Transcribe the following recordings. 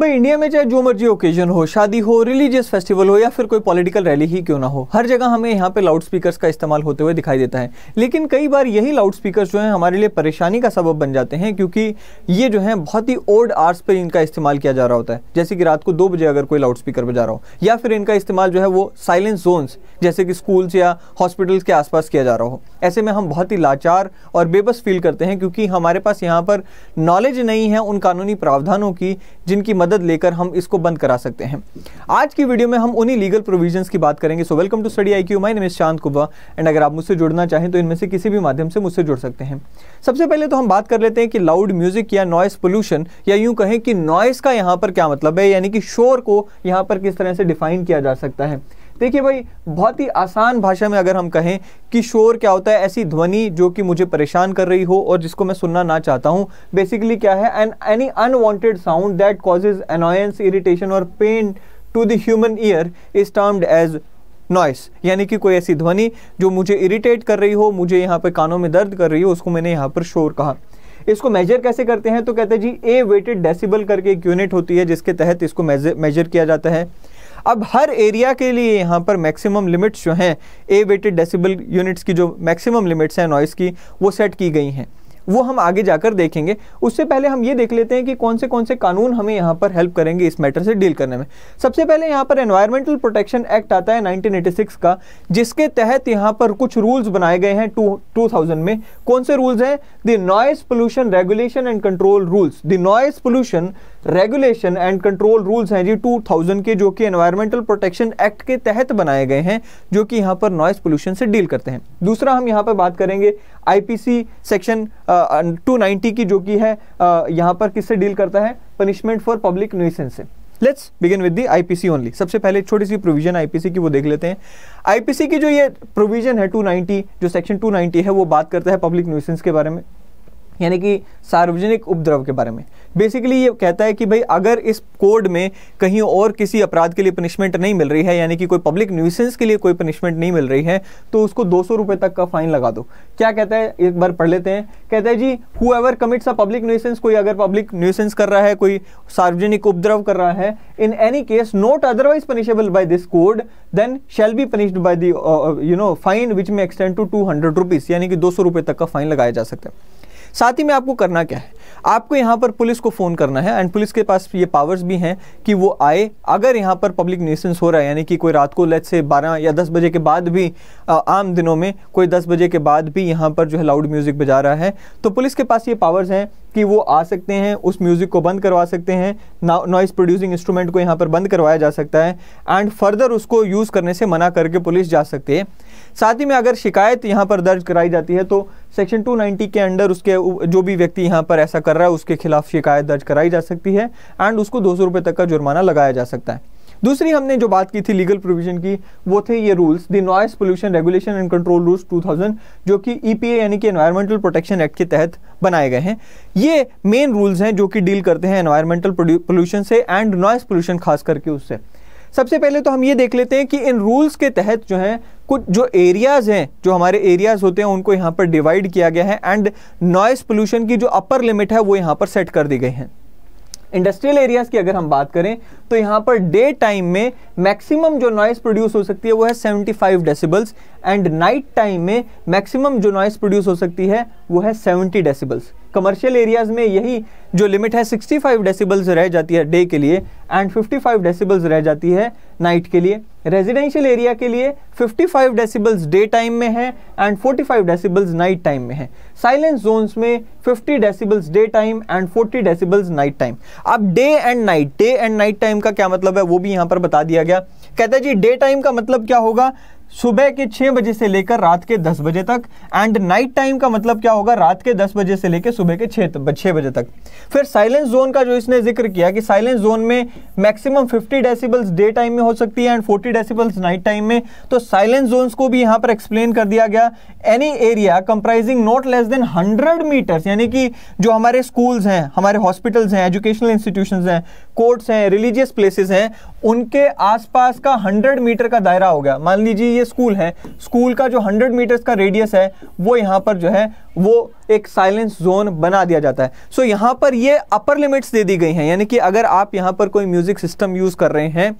भाई इंडिया में चाहे जो मर्जी ओकेजन हो शादी हो रिलीजियस फेस्टिवल हो या फिर कोई पॉलिटिकल रैली ही क्यों ना हो हर जगह हमें यहाँ पे लाउड स्पीकर्स का इस्तेमाल होते हुए दिखाई देता है लेकिन कई बार यही लाउड स्पीकर जो हैं हमारे लिए परेशानी का सबब बन जाते हैं क्योंकि ये जो है बहुत ही ओल्ड आर्ट्स पर इनका इस्तेमाल किया जा रहा होता है जैसे कि रात को दो बजे अगर कोई लाउड स्पीकर बजा रहा हो या फिर इनका इस्तेमाल जो है वो साइलेंस जोन्स जैसे कि स्कूल्स या हॉस्पिटल्स के आसपास किया जा रहा हो ऐसे में हम बहुत ही लाचार और बेबस फील करते हैं क्योंकि हमारे पास यहाँ पर नॉलेज नहीं है उन कानूनी प्रावधानों की जिनकी मदद लेकर हम इसको बंद करा सकते हैं आज की वीडियो में हम उन्हीं लीगल प्रोविजंस की बात करेंगे so welcome to study I Q my Nimesh Shant कुबा एंड अगर आप मुझसे जुड़ना चाहें तो इनमें से किसी भी माध्यम से मुझसे जुड़ सकते हैं सबसे पहले तो हम बात कर लेते हैं कि लाउड म्यूजिक या नॉइस पोल्यूशन या यूं कहें कि नॉइस का यहाँ पर क्या मतलब है यानी कि शोर को यहाँ पर किस तरह से डिफाइन किया जा सकता है देखिए भाई बहुत ही आसान भाषा में अगर हम कहें कि शोर क्या होता है ऐसी ध्वनि जो कि मुझे परेशान कर रही हो और जिसको मैं सुनना ना चाहता हूँ बेसिकली क्या है an any unwanted sound that causes annoyance irritation और pain to the human ear is termed as noise यानी कि कोई ऐसी ध्वनि जो मुझे इरिटेट कर रही हो मुझे यहाँ पर कानों में दर्द कर रही हो उसको मैंने यहाँ पर शोर कहा इसको मेजर कैसे करते हैं तो कहते हैं जी ए वेटेड डेसिबल करके एक यूनिट होती है जिसके तहत इसको मेजर किया जाता है अब हर एरिया के लिए यहाँ पर मैक्सिमम लिमिट्स जो हैं ए वेटेड डेसिबल यूनिट्स की जो मैक्सिमम लिमिट्स हैं नॉइज़ की वो सेट की गई हैं वो हम आगे जाकर देखेंगे उससे पहले हम ये देख लेते हैं कि कौन से कौन से कानून हमें यहाँ पर हेल्प करेंगे इस मैटर से डील करने में सबसे पहले यहाँ पर एनवायरमेंटल प्रोटेक्शन एक्ट आता है 1986 का जिसके तहत यहाँ पर कुछ रूल्स बनाए गए हैं टू टू में कौन से रूल्स हैं the noise pollution regulation and control rules the noise pollution regulation and control rules हैं जी 2000 के जो कि एनवायरमेंटल प्रोटेक्शन एक्ट के तहत बनाए गए हैं जो कि यहाँ पर नॉइस पोल्यूशन से डील करते हैं दूसरा हम यहाँ पर बात करेंगे आईपीसी सेक्शन टू नाइन्टी की जो कि है यहाँ पर किससे डील करता है पनिशमेंट फॉर पब्लिक न्यूसेंस से let's begin with the IPC only सबसे पहले छोटी सी प्रोविजन आईपीसी की वो देख लेते हैं आईपीसी की जो ये प्रोविजन है 290 जो सेक्शन 290 है वो बात करता है पब्लिक न्यूसेंस के बारे में यानी कि सार्वजनिक उपद्रव के बारे में बेसिकली ये कहता है कि भाई अगर इस कोड में कहीं और किसी अपराध के लिए पनिशमेंट नहीं मिल रही है यानी कि कोई पब्लिक न्यूसेंस के लिए कोई पनिशमेंट नहीं मिल रही है तो उसको दो सौ तक का फाइन लगा दो क्या कहता है एक बार पढ़ लेते हैं कहता है जी whoever commits a public nuisance कोई अगर पब्लिक न्यूसेंस कर रहा है कोई सार्वजनिक उपद्रव कर रहा है in any case not otherwise punishable by this code then shall be punished by the you know fine which may extend to two hundred rupees यानी कि दो सौ तक का फाइन लगाया जा सकता है साथ ही में आपको करना क्या है आपको यहाँ पर पुलिस को फ़ोन करना है एंड पुलिस के पास ये पावर्स भी हैं कि वो आए अगर यहाँ पर पब्लिक नेशंस हो रहा है यानी कि कोई रात को लेट से 12 या 10 बजे के बाद भी आ, आम दिनों में कोई 10 बजे के बाद भी यहाँ पर जो है लाउड म्यूज़िक बजा रहा है तो पुलिस के पास ये पावर्स हैं कि वो आ सकते हैं उस म्यूज़िक को बंद करवा सकते हैं नॉइज़ प्रोड्यूसिंग इंस्ट्रूमेंट को यहाँ पर बंद करवाया जा सकता है एंड फर्दर उसको यूज़ करने से मना करके पुलिस जा सकती है साथ ही में अगर शिकायत यहाँ पर दर्ज कराई जाती है तो सेक्शन 290 के अंडर उसके जो भी व्यक्ति यहाँ पर ऐसा कर रहा है उसके खिलाफ शिकायत दर्ज कराई जा सकती है एंड उसको दो सौ तक का जुर्माना लगाया जा सकता है दूसरी हमने जो बात की थी लीगल प्रोविजन की वो थे ये rules the noise pollution regulation and control rules 2000 जो कि ईपीए e यानी कि एनवायरमेंटल प्रोटेक्शन एक्ट के तहत बनाए गए हैं ये मेन रूल्स हैं जो कि डील करते हैं एनवायरमेंटल पोल्यूशन से एंड नॉइस पोल्यूशन खास करके उससे सबसे पहले तो हम ये देख लेते हैं कि इन रूल्स के तहत जो है कुछ जो एरियाज़ हैं जो हमारे एरियाज़ होते हैं उनको यहाँ पर डिवाइड किया गया है एंड नॉइस पोल्यूशन की जो अपर लिमिट है वो यहाँ पर सेट कर दी गई है इंडस्ट्रियल एरियाज़ की अगर हम बात करें तो यहाँ पर डे टाइम में मैक्सिमम जो नॉइस प्रोड्यूस हो सकती है वो है 75 डेसीबल्स एंड नाइट टाइम में मैक्सिमम जो नॉइस प्रोड्यूस हो सकती है वो है 70 डेसीबल्स कमर्शियल एरियाज में यही जो लिमिट है 65 डेसीबल्स रह जाती है डे के लिए एंड 55 डेसीबल्स रह जाती है नाइट के लिए रेजिडेंशियल एरिया के लिए 55 डेसीबल्स डे टाइम में है एंड 45 डेसीबल्स नाइट टाइम में है साइलेंस जोन्स में 50 decibels day time and 40 decibels night time अब day and night day and night time का क्या मतलब है वो भी यहां पर बता दिया गया कहता है जी डे टाइम का मतलब क्या होगा सुबह के छः बजे से लेकर रात के दस बजे तक एंड नाइट टाइम का मतलब क्या होगा रात के दस बजे से लेकर सुबह के छः छह बजे तक फिर साइलेंस जोन का जो इसने जिक्र किया कि साइलेंस जोन में मैक्सिमम 50 डेसिबल्स डे टाइम में हो सकती है एंड 40 डेसिबल्स नाइट टाइम में तो साइलेंस जोन्स को भी यहाँ पर एक्सप्लेन कर दिया गया any area comprising not less than hundred metres यानी कि जो हमारे स्कूल्स हैं हमारे हॉस्पिटल्स हैं एजुकेशनल इंस्टीट्यूशन हैं कोर्ट्स हैं रिलीजियस प्लेसेस हैं उनके आसपास का हंड्रेड मीटर का दायरा हो गया मान लीजिए ये स्कूल है स्कूल का जो हंड्रेड मीटर्स का रेडियस है वो यहाँ पर जो है वो एक साइलेंस जोन बना दिया जाता है सो so, यहाँ पर ये अपर लिमिट्स दे दी गई हैं यानी कि अगर आप यहाँ पर कोई म्यूज़िक सिस्टम यूज़ कर रहे हैं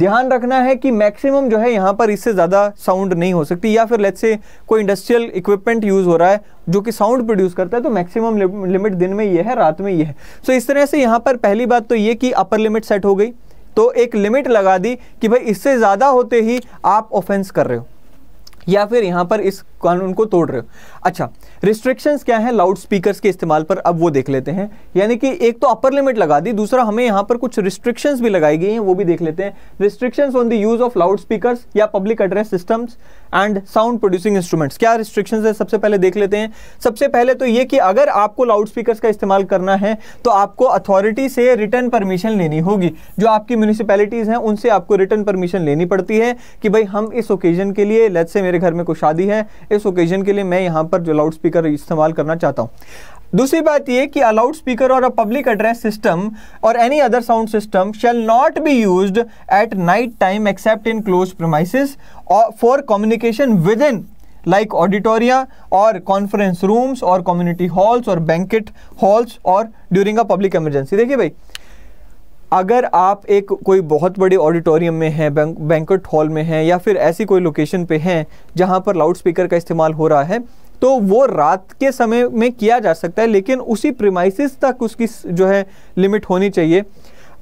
ध्यान रखना है कि मैक्सिमम जो है यहाँ पर इससे ज़्यादा साउंड नहीं हो सकती या फिर लेट से कोई इंडस्ट्रियल इक्विपमेंट यूज़ हो रहा है जो कि साउंड प्रोड्यूस करता है तो मैक्सिमम लिमिट दिन में ये है रात में ये है सो so, इस तरह से यहाँ पर पहली बात तो ये कि अपर लिमिट सेट हो गई तो एक लिमिट लगा दी कि भाई इससे ज़्यादा होते ही आप ऑफेंस कर रहे हो या फिर यहाँ पर इस कानून को तोड़ रहे हो अच्छा रिस्ट्रिक्शंस क्या है लाउड स्पीकर्स के इस्तेमाल पर अब वो देख लेते हैं यानी कि एक तो अपर लिमिट लगा दी दूसरा हमें यहाँ पर कुछ रिस्ट्रिक्शंस भी लगाई गई हैं वो भी देख लेते हैं restrictions on the use of loud speaker या public address systems and sound producing instruments क्या रिस्ट्रिक्शन है सबसे पहले देख लेते हैं सबसे पहले तो ये कि अगर आपको लाउड स्पीकर का इस्तेमाल करना है तो आपको अथॉरिटी से रिटर्न परमिशन लेनी होगी जो आपकी म्यूनिसपैलिटीज़ हैं उनसे आपको रिटर्न परमिशन लेनी पड़ती है कि भाई हम इस ओकेजन के लिए लेट से मेरे घर में कोई शादी है इस ओकेजन के लिए मैं यहाँ पर जो लाउड स्पीकर इस्तेमाल करना चाहता हूँ दूसरी बात यह कि a loud speaker or a public address system or any other sound system shall not be use at night time except in close premises for communication with in like auditoria or conference rooms or community halls or banquet halls or during a public emergency देखिए भाई अगर आप एक कोई बहुत बड़े auditorium में हैं बैंकट हॉल में हैं या फिर ऐसी कोई लोकेशन पे हैं जहाँ पर लाउड स्पीकर का इस्तेमाल हो रहा है तो वो रात के समय में किया जा सकता है लेकिन उसी प्रिमाइसिस तक उसकी जो है लिमिट होनी चाहिए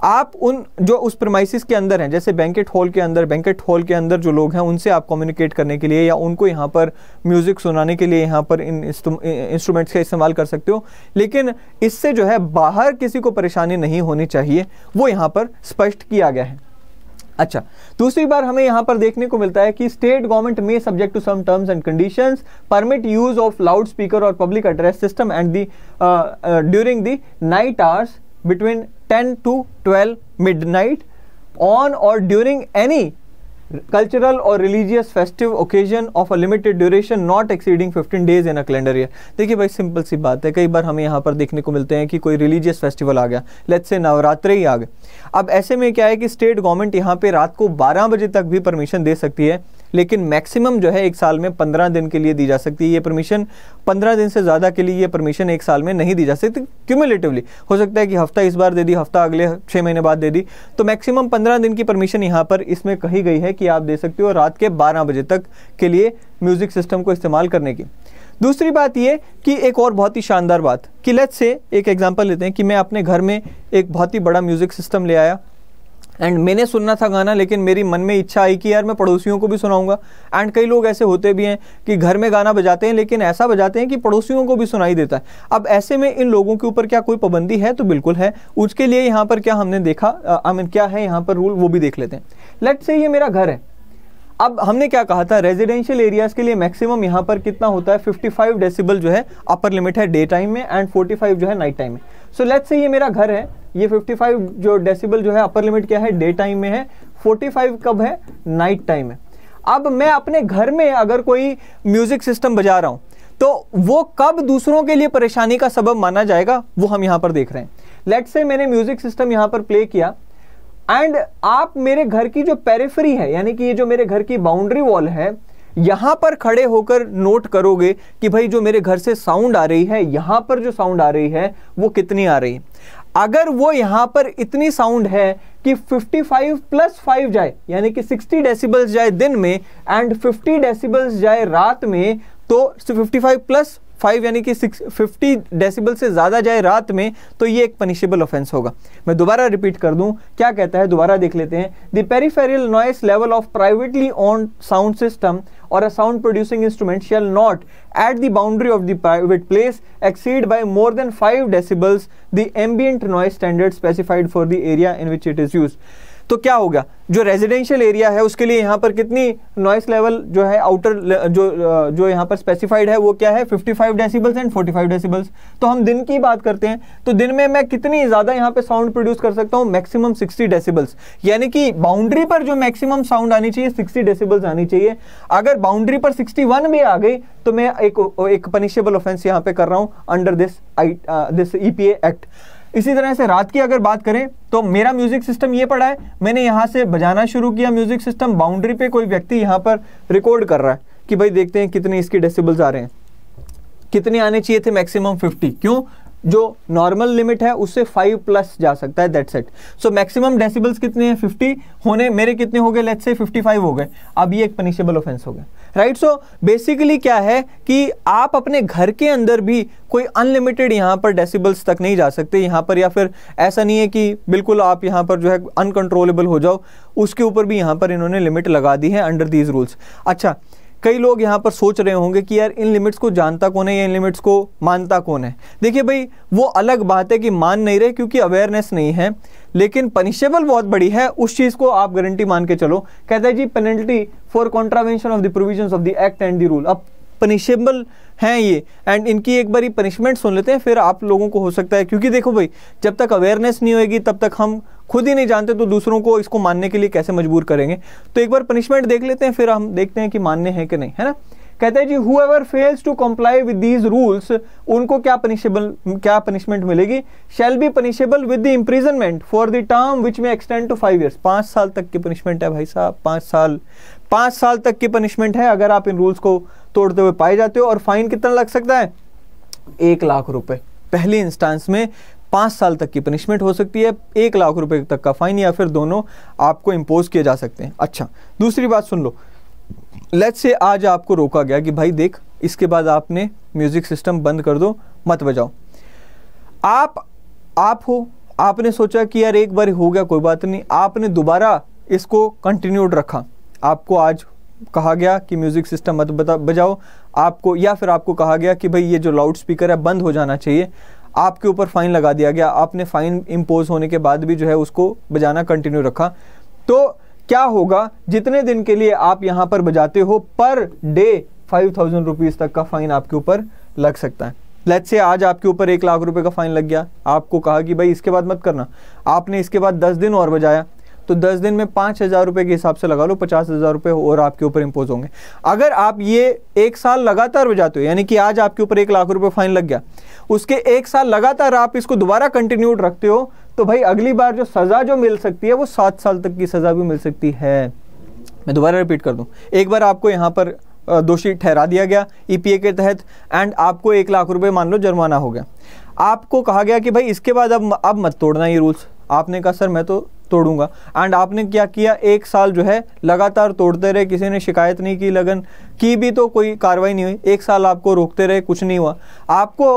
आप उन जो उस प्रमाइसिस के अंदर हैं जैसे बैंकेट हॉल के अंदर बैंकेट हॉल के अंदर जो लोग हैं उनसे आप कम्युनिकेट करने के लिए या उनको यहाँ पर म्यूज़िक सुनाने के लिए यहाँ पर इन इंस्ट्रूमेंट्स का इस्तेमाल कर सकते हो लेकिन इससे जो है बाहर किसी को परेशानी नहीं होनी चाहिए वो यहाँ पर स्पष्ट किया गया है अच्छा दूसरी बार हमें यहां पर देखने को मिलता है कि स्टेट गवर्नमेंट में subject to some terms and conditions permit use of loud speaker or public address system and the during the night hours between 10 to 12 midnight on or during any cultural or religious festive occasion of a limited duration not exceeding 15 days in a calendar year देखिए भाई simple सी बात है कई बार हमें यहाँ पर देखने को मिलते हैं कि कोई रिलीजियस फेस्टिवल आ गया लेट्स से नवरात्रे ही आ गए अब ऐसे में क्या है कि स्टेट गवर्नमेंट यहाँ पे रात को बारह बजे तक भी परमिशन दे सकती है लेकिन मैक्सिमम जो है एक साल में पंद्रह दिन के लिए दी जा सकती है ये परमिशन पंद्रह दिन से ज़्यादा के लिए ये परमिशन एक साल में नहीं दी जा सकती क्यूमुलेटिवली हो सकता है कि हफ्ता इस बार दे दी हफ्ता अगले छः महीने बाद दे दी तो मैक्सिमम पंद्रह दिन की परमिशन यहाँ पर इसमें कही गई है कि आप दे सकते हो रात के बारह बजे तक के लिए म्यूज़िक सिस्टम को इस्तेमाल करने की दूसरी बात ये कि एक और बहुत ही शानदार बात कि से एक एग्जांपल लेते हैं कि मैं अपने घर में एक बहुत ही बड़ा म्यूज़िक सिस्टम ले आया एंड मैंने सुनना था गाना लेकिन मेरी मन में इच्छा आई कि यार मैं पड़ोसियों को भी सुनाऊंगा एंड कई लोग ऐसे होते भी हैं कि घर में गाना बजाते हैं लेकिन ऐसा बजाते हैं कि पड़ोसियों को भी सुनाई देता है अब ऐसे में इन लोगों के ऊपर क्या कोई पाबंदी है तो बिल्कुल है उसके लिए यहाँ पर क्या हमने देखा आई मीन क्या है यहाँ पर रूल वो भी देख लेते हैं लेट से ये मेरा घर है अब हमने क्या कहा था रेजिडेंशियल एरियाज के लिए मैक्सिमम यहाँ पर कितना होता है 55 डेसिबल जो है अपर लिमिट है डे टाइम में एंड 45 जो है नाइट टाइम में सो लेट्स से ये मेरा घर है ये 55 जो डेसिबल जो है अपर लिमिट क्या है डे टाइम में है 45 कब है नाइट टाइम में अब मैं अपने घर में अगर कोई म्यूजिक सिस्टम बजा रहा हूँ तो वो कब दूसरों के लिए परेशानी का सबब माना जाएगा वो हम यहाँ पर देख रहे हैं लेट से मैंने म्यूजिक सिस्टम यहाँ पर प्ले किया एंड आप मेरे घर की जो पेरेफरी है यानी कि ये जो मेरे घर की बाउंड्री वॉल है यहां पर खड़े होकर नोट करोगे कि भाई जो मेरे घर से साउंड आ रही है यहां पर जो साउंड आ रही है वो कितनी आ रही है अगर वो यहां पर इतनी साउंड है कि 55 प्लस 5 जाए यानी कि 60 डेसिबल्स जाए दिन में एंड 50 डेसिबल्स जाए रात में तो 55 प्लस फाइव यानी कि सिक्स फिफ्टी डेसीबल से ज़्यादा जाए रात में तो ये एक पनिशेबल ऑफेंस होगा मैं दोबारा रिपीट कर दूं क्या कहता है दोबारा देख लेते हैं the peripheral noise level of privately on sound system or a sound producing instrument shall not at the boundary of the private place exceed by more than five decibels the ambient noise standard specified for the area in which it is use तो क्या होगा जो residential area है उसके लिए यहाँ पर कितनी नॉइस लेवल जो है आउटर जो जो यहाँ पर स्पेसिफाइड है वो क्या है 55 फाइव डेसीबल्स एंड 45 डेसीबल्स तो हम दिन की बात करते हैं तो दिन में मैं कितनी ज़्यादा यहाँ पे साउंड प्रोड्यूस कर सकता हूँ मैक्सिमम 60 डेसीबल्स यानी कि बाउंड्री पर जो मैक्सिमम साउंड आनी चाहिए सिक्सटी डेसीबल्स आनी चाहिए अगर बाउंड्री पर सिक्सटी भी आ गई तो मैं एक एक पनिशेबल ऑफेंस यहाँ पे कर रहा हूँ under this I this E act इसी तरह से रात की अगर बात करें तो मेरा म्यूज़िक सिस्टम ये पड़ा है मैंने यहाँ से बजाना शुरू किया म्यूज़िक सिस्टम बाउंड्री पे कोई व्यक्ति यहाँ पर रिकॉर्ड कर रहा है कि भाई देखते हैं कितने इसके डेसिबल्स आ रहे हैं कितने आने चाहिए थे मैक्सिमम 50 क्यों जो नॉर्मल लिमिट है उससे फाइव प्लस जा सकता है that's it so maximum decibels कितने हैं फिफ्टी होने मेरे कितने हो गए लेट्स से फिफ्टी फाइव हो गए अब ये एक पनिशेबल ऑफेंस हो गया राइट सो बेसिकली क्या है कि आप अपने घर के अंदर भी कोई अनलिमिटेड यहाँ पर डेसिबल्स तक नहीं जा सकते यहाँ पर या फिर ऐसा नहीं है कि बिल्कुल आप यहाँ पर जो है अनकंट्रोलेबल हो जाओ उसके ऊपर भी यहाँ पर इन्होंने लिमिट लगा दी है अंडर दीज रूल्स अच्छा कई लोग यहाँ पर सोच रहे होंगे कि यार इन लिमिट्स को जानता कौन है या इन लिमिट्स को मानता कौन है देखिए भाई वो अलग बात है कि मान नहीं रहे क्योंकि अवेयरनेस नहीं है लेकिन पनिशेबल बहुत बड़ी है उस चीज़ को आप गारंटी मान के चलो कहते हैं जी penalty for contravention of the provision of the act and the rule अब पनिशेबल हैं ये एंड इनकी एक बारी पनिशमेंट सुन लेते हैं फिर आप लोगों को हो सकता है क्योंकि देखो भाई जब तक अवेयरनेस नहीं होगी तब तक हम खुद ही नहीं जानते तो दूसरों को इसको मानने के लिए कैसे मजबूर करेंगे तो एक बार पनिशमेंट देख लेते हैं फिर हम देखते हैं कि मान्य है कि नहीं है ना कहते हैं जी whoever fails to comply with these rules उनको क्या पनिशेबल क्या पनिशमेंट मिलेगी shall be punishable with the imprisonment for the term which may extend to five years पाँच साल तक की पनिशमेंट है भाई साहब पाँच साल पाँच साल तक की पनिशमेंट है अगर आप इन रूल्स को तोड़ते हुए पाए जाते हो और फाइन कितना लग सकता है एक लाख रुपए पहली इंस्टांस में पाँच साल तक की पनिशमेंट हो सकती है एक लाख रुपए तक का फ़ाइन या फिर दोनों आपको इम्पोज किए जा सकते हैं अच्छा दूसरी बात सुन लो लेट्स से आज आपको रोका गया कि भाई देख इसके बाद आपने म्यूज़िक सिस्टम बंद कर दो मत बजाओ आप आप हो आपने सोचा कि यार एक बार हो गया कोई बात नहीं आपने दोबारा इसको कंटिन्यूड रखा आपको आज कहा गया कि म्यूज़िक सिस्टम मत बजाओ आपको या फिर आपको कहा गया कि भाई ये जो लाउड स्पीकर है बंद हो जाना चाहिए आपके ऊपर फ़ाइन लगा दिया गया आपने फ़ाइन इम्पोज होने के बाद भी जो है उसको बजाना कंटिन्यू रखा तो क्या होगा जितने दिन के लिए आप यहां पर बजाते हो per day five thousand rupees तक का फ़ाइन आपके ऊपर लग सकता है लेट से आज आपके ऊपर एक लाख रुपए का फाइन लग गया आपको कहा कि भाई इसके बाद मत करना आपने इसके बाद दस दिन और बजाया तो दस दिन में पाँच हज़ार रुपये के हिसाब से लगा लो पचास हज़ार रुपये और आपके ऊपर इम्पोज होंगे अगर आप ये एक साल लगातार बजाते हो यानी कि आज आपके ऊपर एक लाख रुपये फाइन लग गया उसके एक साल लगातार आप इसको दोबारा कंटिन्यूड रखते हो तो भाई अगली बार जो सज़ा जो मिल सकती है वो सात साल तक की सज़ा भी मिल सकती है मैं दोबारा रिपीट कर दूँ एक बार आपको यहाँ पर दोषी ठहरा दिया गया ईपीए e के तहत एंड आपको एक लाख रुपए मान लो जुर्माना हो गया आपको कहा गया कि भाई इसके बाद अब अब मत तोड़ना ये रूल्स आपने कहा सर मैं तो तोड़ूंगा एंड आपने क्या किया एक साल जो है लगातार तोड़ते रहे किसी ने शिकायत नहीं की लगन की भी तो कोई कार्रवाई नहीं हुई एक साल आपको रोकते रहे कुछ नहीं हुआ आपको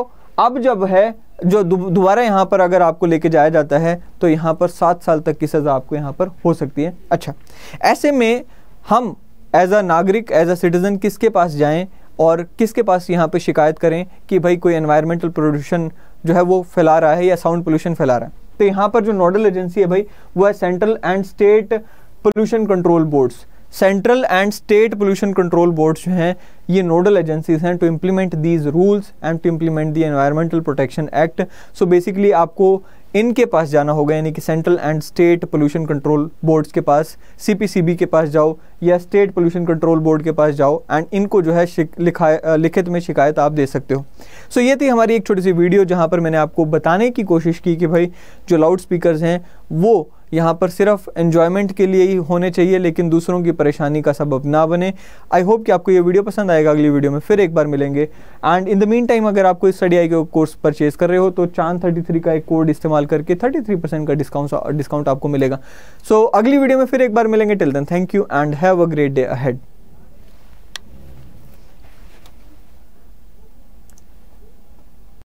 अब जब है जो दोबारा यहाँ पर अगर आपको लेके जाया जाता है तो यहाँ पर सात साल तक की सज़ा आपको यहाँ पर हो सकती है अच्छा ऐसे में हम एज अ नागरिक एज अ सिटीज़न किसके पास जाएँ और किसके पास यहाँ पर शिकायत करें कि भाई कोई एनवायरमेंटल प्रदूषण जो है वो फैला रहा है या साउंड पोल्यूशन फैला रहा है तो यहाँ पर जो नोडल एजेंसी है भाई वो है central and state pollution control boards central and state pollution control board जो हैं ये नोडल एजेंसीज हैं to implement these rules and to implement the environmental protection act so basically आपको इनके पास जाना होगा यानी कि central and state pollution control boards के पास सीपीसीबी के पास जाओ या स्टेट पोल्यूशन कंट्रोल बोर्ड के पास जाओ एंड इनको जो है लिखित में शिकायत आप दे सकते हो सो so, ये थी हमारी एक छोटी सी वीडियो जहाँ पर मैंने आपको बताने की कोशिश की कि भाई जो लाउड स्पीकर हैं वो यहाँ पर सिर्फ एन्जॉयमेंट के लिए ही होने चाहिए लेकिन दूसरों की परेशानी का सबब ना बने आई होप कि आपको ये वीडियो पसंद आएगा अगली वीडियो में फिर एक बार मिलेंगे and in the meantime अगर आपको इस स्टडी आई के कोर्स परचेज कर रहे हो तो चांद थर्टी थ्री का एक कोड इस्तेमाल करके थर्टी थ्री परसेंट का डिस्काउंट डिस्काउंट आपको मिलेगा सो so, अगली वीडियो में फिर एक बार मिलेंगे till then thank you and have a great day ahead